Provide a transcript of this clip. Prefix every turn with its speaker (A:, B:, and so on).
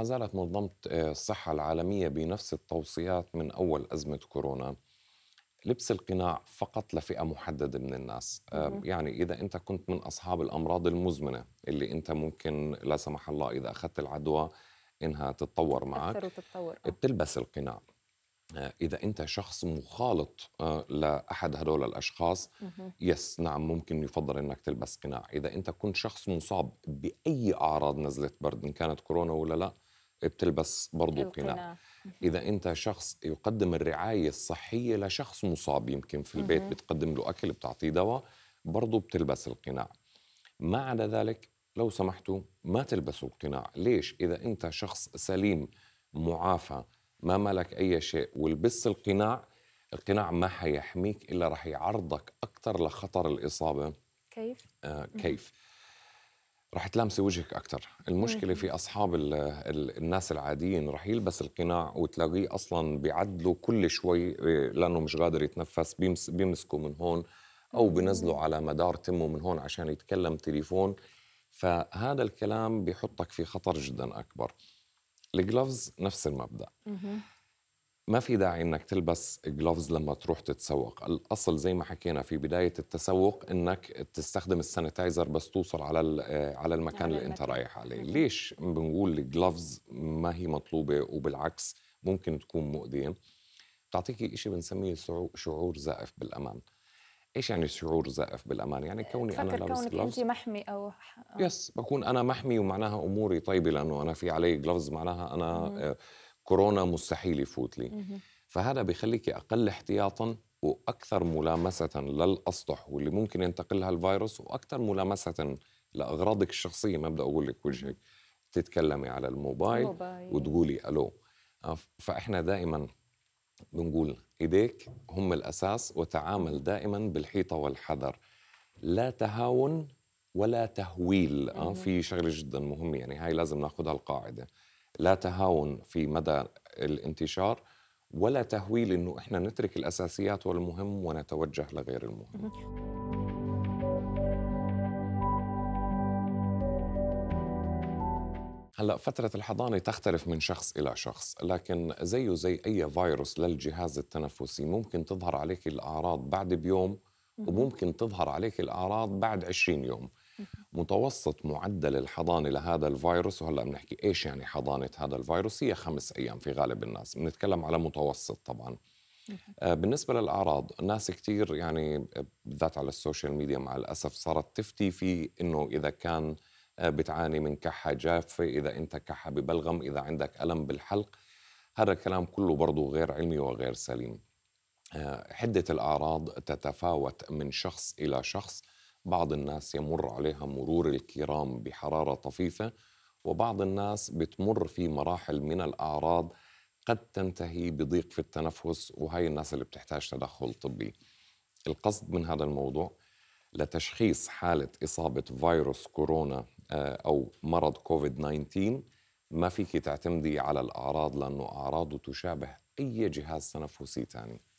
A: ما زالت منظمة آه، الصحة العالمية بنفس التوصيات من أول أزمة كورونا لبس القناع فقط لفئة محددة من الناس آه، يعني إذا أنت كنت من أصحاب الأمراض المزمنة اللي أنت ممكن لا سمح الله إذا أخذت العدوى إنها تتطور معك وتتطور. آه. بتلبس القناع إذا أنت شخص مخالط لأحد هدول الأشخاص يس نعم ممكن يفضل أنك تلبس قناع إذا أنت كنت شخص مصاب بأي أعراض نزلة برد إن كانت كورونا ولا لا بتلبس برضو قناع اذا انت شخص يقدم الرعايه الصحيه لشخص مصاب يمكن في البيت بتقدم له اكل بتعطيه دواء برضو بتلبس القناع ما عدا ذلك لو سمحتوا ما تلبسوا القناع ليش اذا انت شخص سليم معافى ما ملك اي شيء ولبس القناع القناع ما حيحميك الا رح يعرضك اكثر لخطر الاصابه كيف آه كيف رح تلامسي وجهك اكثر المشكله في اصحاب الـ الـ الناس العاديين رح يلبس القناع وتلاقيه اصلا بيعدلوا كل شوي آه، لانه مش قادر يتنفس بيمس بيمسكوا من هون او بينزلوا على مدار تمه من هون عشان يتكلم تليفون فهذا الكلام بيحطك في خطر جدا اكبر الجلوفز نفس المبدا ما في داعي انك تلبس جلوفز لما تروح تتسوق الاصل زي ما حكينا في بدايه التسوق انك تستخدم السانيتايزر بس توصل على آه، على المكان على اللي انت رايح عليه ليش بنقول الجلوفز ما هي مطلوبه وبالعكس ممكن تكون مؤذيه بتعطيكي شيء بنسميه شعور زائف بالامان ايش يعني شعور زائف بالامان يعني آه، كوني انا لابس كونك انت محمي او آه. يس بكون انا محمي ومعناها اموري طيبه لانه انا في علي جلوفز معناها انا مم. كورونا مستحيل يفوت لي فهذا بيخليك اقل احتياطا واكثر ملامسه للاسطح واللي ممكن ينتقلها الفيروس واكثر ملامسه لاغراضك الشخصيه ما بدي اقول لك وجهك تتكلمي على الموبايل, الموبايل. وتقولي الو آه، فاحنا دائما بنقول ايديك هم الاساس وتعامل دائما بالحيطه والحذر لا تهاون ولا تهويل آه في شغله جدا مهمه يعني هاي لازم ناخذها القاعده لا تهاون في مدى الانتشار ولا تهويل انه احنا نترك الاساسيات والمهم ونتوجه لغير المهم. هلا فترة الحضانة تختلف من شخص إلى شخص، لكن زيه زي أي فيروس للجهاز التنفسي ممكن تظهر عليك الأعراض بعد بيوم وممكن تظهر عليك الأعراض بعد 20 يوم. متوسط معدل الحضانة لهذا الفيروس وهلا بنحكي ايش يعني حضانة هذا الفيروس هي خمس ايام في غالب الناس بنتكلم على متوسط طبعا آه، بالنسبة للأعراض ناس كتير يعني بالذات على السوشيال ميديا مع الأسف صارت تفتي في إنه إذا كان آه، بتعاني من كحة جافة إذا أنت كحة ببلغم إذا عندك ألم بالحلق هذا الكلام كله برضه غير علمي وغير سليم آه، حدة الأعراض تتفاوت من شخص إلى شخص بعض الناس يمر عليها مرور الكرام بحراره طفيفه وبعض الناس بتمر في مراحل من الاعراض قد تنتهي بضيق في التنفس وهي الناس اللي بتحتاج تدخل طبي القصد من هذا الموضوع لتشخيص حالة إصابة فيروس كورونا آه، أو مرض كوفيد 19 ما فيك تعتمدي على الأعراض لأنه أعراضه تشابه أي جهاز تنفسي ثاني